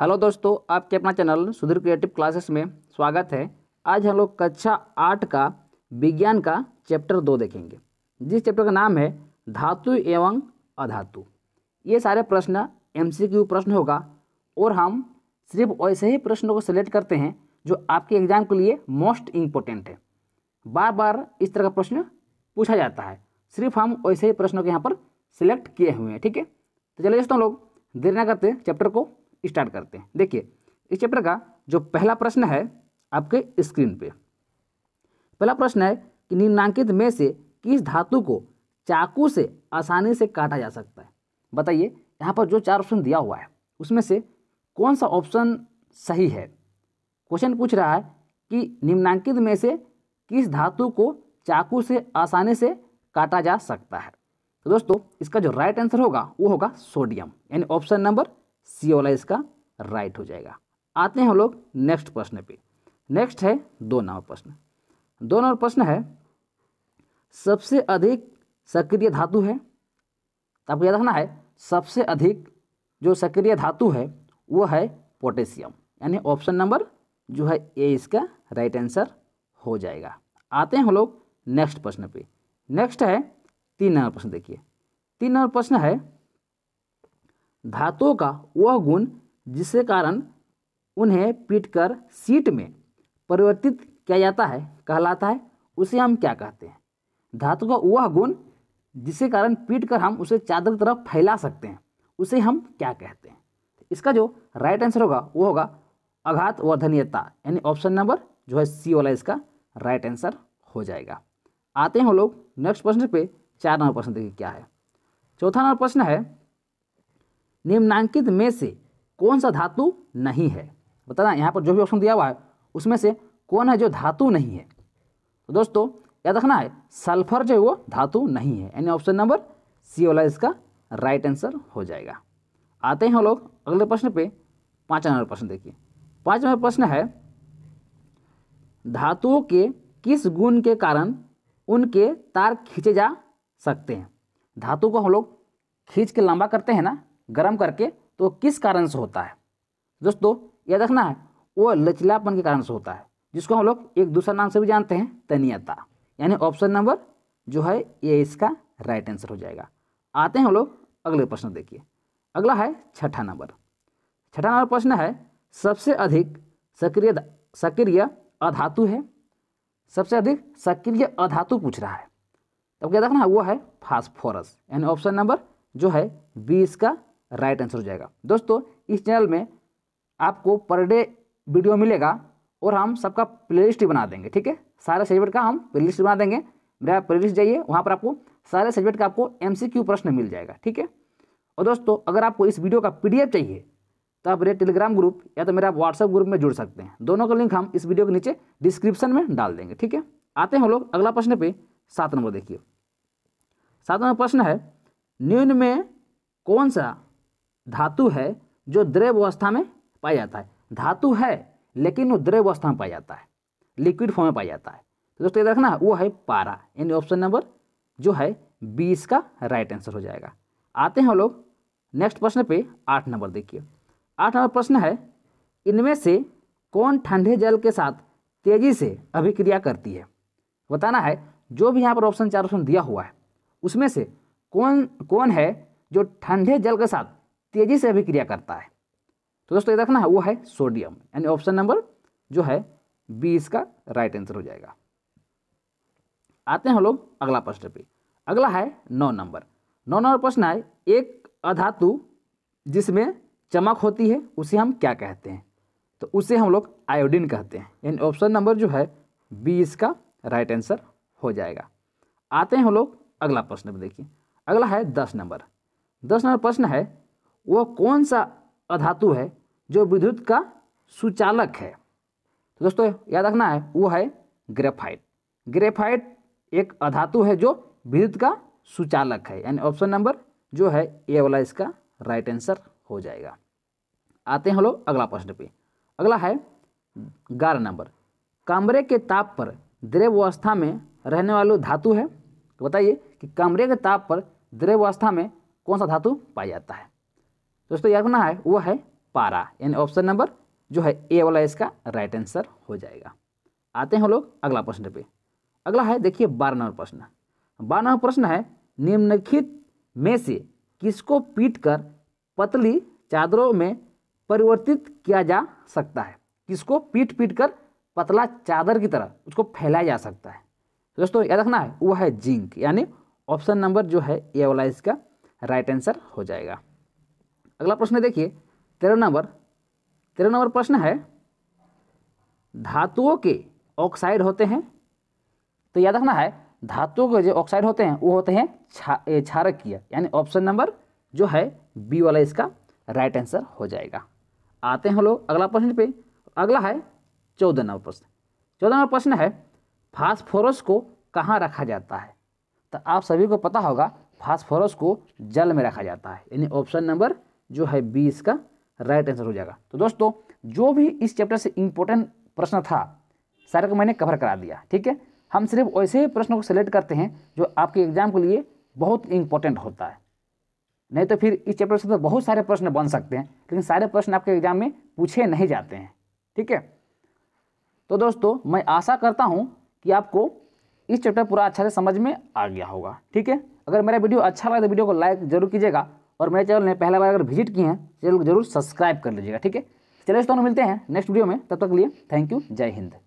hello दोस्तों आपके अपना चैनल सुधीर क्रिएटिव क्लासेस में स्वागत है आज हम लोग कक्षा आठ का विज्ञान का चैप्टर दो देखेंगे जिस चैप्टर का नाम है धातु एवं अधातु ये सारे प्रश्न एमसीक्यू प्रश्न होगा और हम सिर्फ वैसे ही प्रश्नों को सिलेक्ट करते हैं जो आपके एग्जाम के लिए मोस्ट इम्पोर्टेंट है बार बार इस तरह का प्रश्न पूछा जाता है सिर्फ हम वैसे ही प्रश्नों के यहाँ पर सिलेक्ट किए हुए हैं ठीक है तो चलिए दोस्तों लोग देर ना करते चैप्टर को स्टार्ट करते हैं देखिए इस चैप्टर का जो पहला प्रश्न है आपके स्क्रीन पे पहला प्रश्न है कि निम्नांकित में से किस धातु को चाकू से आसानी से काटा जा सकता है बताइए यहाँ पर जो चार ऑप्शन दिया हुआ है उसमें से कौन सा ऑप्शन सही है क्वेश्चन पूछ रहा है कि निम्नांकित में से किस धातु को चाकू से आसानी से काटा जा सकता है तो दोस्तों इसका जो राइट आंसर होगा वो होगा सोडियम यानी ऑप्शन नंबर सी वाला इसका राइट हो जाएगा आते हैं हम लोग नेक्स्ट प्रश्न पे नेक्स्ट है दो नंबर प्रश्न दो नंबर प्रश्न है सबसे अधिक सक्रिय धातु है तो आपको याद रखना है सबसे अधिक जो सक्रिय धातु है वो है पोटेशियम यानी ऑप्शन नंबर जो है ए इसका राइट आंसर हो जाएगा आते हैं हम लोग नेक्स्ट प्रश्न पे नेक्स्ट है तीन नंबर प्रश्न देखिए तीन नंबर प्रश्न है धातुओं का वह गुण जिसके कारण उन्हें पीटकर सीट में परिवर्तित किया जाता है कहलाता है उसे हम क्या कहते हैं धातु का वह गुण जिसके कारण पीट कर हम उसे चादर तरफ फैला सकते हैं उसे हम क्या कहते हैं इसका जो राइट आंसर होगा वो होगा आघात वर्धनीयता यानी ऑप्शन नंबर जो है सी वाला इसका राइट आंसर हो जाएगा आते हैं हम लोग नेक्स्ट प्रश्न पे चार नंबर प्रश्न देखिए क्या है चौथा नंबर प्रश्न है निम्नांकित में से कौन सा धातु नहीं है बताना यहाँ पर जो भी ऑप्शन दिया हुआ है उसमें से कौन है जो धातु नहीं है तो दोस्तों याद रखना है सल्फर जो है वो धातु नहीं है यानी ऑप्शन नंबर सी वाला इसका राइट आंसर हो जाएगा आते हैं हम लोग अगले प्रश्न पे पाँच नंबर प्रश्न देखिए पाँच नंबर प्रश्न है धातुओं के किस गुण के कारण उनके तार खींचे जा सकते हैं धातु को हम लोग खींच के लंबा करते हैं ना गर्म करके तो किस कारण से होता है दोस्तों यह देखना है वो लचिलापन के कारण से होता है जिसको हम लोग एक दूसरा नाम से भी जानते हैं तनियता यानी ऑप्शन नंबर जो है ये इसका राइट आंसर हो जाएगा आते हैं हम लोग अगले प्रश्न देखिए अगला है छठा नंबर छठा नंबर प्रश्न है सबसे अधिक सक्रिय सक्रिय अधातु है सबसे अधिक सक्रिय अधातु पूछ रहा है तब क्या देखना है वो है फास्फोरस यानी ऑप्शन नंबर जो है बी इसका राइट आंसर हो जाएगा दोस्तों इस चैनल में आपको पर डे वीडियो मिलेगा और हम सबका प्लेलिस्ट बना देंगे ठीक है सारे सब्जेक्ट का हम प्लेलिस्ट बना देंगे मेरा प्लेलिस्ट जाइए वहाँ पर आपको सारे सब्जेक्ट का आपको एमसीक्यू प्रश्न मिल जाएगा ठीक है और दोस्तों अगर आपको इस वीडियो का पीडीएफ चाहिए तो आप मेरे टेलीग्राम ग्रुप या तो मेरा व्हाट्सएप ग्रुप में जुड़ सकते हैं दोनों का लिंक हम इस वीडियो के नीचे डिस्क्रिप्शन में डाल देंगे ठीक है आते हैं हम लोग अगला प्रश्न पे सात नंबर देखिए सात नंबर प्रश्न है निम्न में कौन सा धातु है जो द्रव अवस्था में पाया जाता है धातु है लेकिन वो द्रव अवस्था में पाया जाता है लिक्विड फॉर्म में पाया जाता है तो दोस्तों ये रखना वो है पारा यानी ऑप्शन नंबर जो है बीस का राइट आंसर हो जाएगा आते हैं हम लोग नेक्स्ट प्रश्न पे आठ नंबर देखिए आठ नंबर प्रश्न है इनमें से कौन ठंडे जल के साथ तेजी से अभिक्रिया करती है बताना है जो भी यहाँ पर ऑप्शन चार ऑप्शन दिया हुआ है उसमें से कौन कौन है जो ठंडे जल के साथ तेजी से अभिक्रिया करता है तो दोस्तों ये रखना है वो है सोडियम यानी ऑप्शन नंबर जो है बी इसका राइट आंसर हो जाएगा आते हैं हम लोग अगला प्रश्न पे अगला है नौ नंबर नौ नंबर प्रश्न है एक अधातु जिसमें चमक होती है उसे हम क्या कहते हैं तो उसे हम लोग आयोडीन कहते हैं यानी ऑप्शन नंबर जो है बी इसका राइट आंसर हो जाएगा आते हैं हम लोग अगला प्रश्न पर देखिए अगला है दस नंबर दस नंबर प्रश्न है वह कौन सा अधातु है जो विद्युत का सुचालक है तो दोस्तों याद रखना है वो है ग्रेफाइट ग्रेफाइट एक अधातु है जो विद्युत का सुचालक है यानी ऑप्शन नंबर जो है ए वाला इसका राइट आंसर हो जाएगा आते हैं हम लोग अगला प्रश्न पे अगला है ग्यारह नंबर कमरे के ताप पर द्रव्यवस्था में रहने वाले धातु है तो बताइए कि कमरे के ताप पर द्रव्यवस्था में कौन सा धातु पाया जाता है दोस्तों याद रखना है वो है पारा यानी ऑप्शन नंबर जो है ए वाला इसका राइट आंसर हो जाएगा आते हैं लोग अगला प्रश्न पे अगला है देखिए बारह नंबर प्रश्न बारह नंबर प्रश्न है निम्नलिखित में से किसको पीटकर पतली चादरों में परिवर्तित किया जा सकता है किसको पीट पीट कर पतला चादर की तरह उसको फैलाया जा सकता है दोस्तों याद रखना है वो है जिंक यानी ऑप्शन नंबर जो है ए वाला इसका राइट आंसर हो जाएगा अगला प्रश्न देखिए तेरह नंबर तेरह नंबर प्रश्न है धातुओं के ऑक्साइड होते हैं तो याद रखना है धातुओं के जो ऑक्साइड होते हैं वो होते हैं छा किया यानी ऑप्शन नंबर जो है बी वाला इसका राइट आंसर हो जाएगा आते हैं लोग अगला प्रश्न पे अगला है चौदह नंबर प्रश्न चौदह नंबर प्रश्न है फास्फोरस को कहाँ रखा जाता है तो आप सभी को पता होगा फास्फोरस को जल में रखा जाता है यानी ऑप्शन नंबर जो है बी इसका राइट आंसर हो जाएगा तो दोस्तों जो भी इस चैप्टर से इंपॉर्टेंट प्रश्न था सारे को मैंने कवर करा दिया ठीक है हम सिर्फ ऐसे प्रश्नों को सेलेक्ट करते हैं जो आपके एग्जाम के लिए बहुत इंपॉर्टेंट होता है नहीं तो फिर इस चैप्टर से तो बहुत सारे प्रश्न बन सकते हैं लेकिन सारे प्रश्न आपके एग्जाम में पूछे नहीं जाते हैं ठीक है तो दोस्तों मैं आशा करता हूँ कि आपको इस चैप्टर पूरा अच्छा से समझ में आ गया होगा ठीक है अगर मेरा वीडियो अच्छा लगा तो वीडियो को लाइक जरूर कीजिएगा और मेरे चैनल ने पहला बार अगर विजिट किए हैं चैनल को जरूर सब्सक्राइब कर लीजिएगा ठीक है चलिए दोस्तों मिलते हैं नेक्स्ट वीडियो में तब तक लिए थैंक यू जय हिंद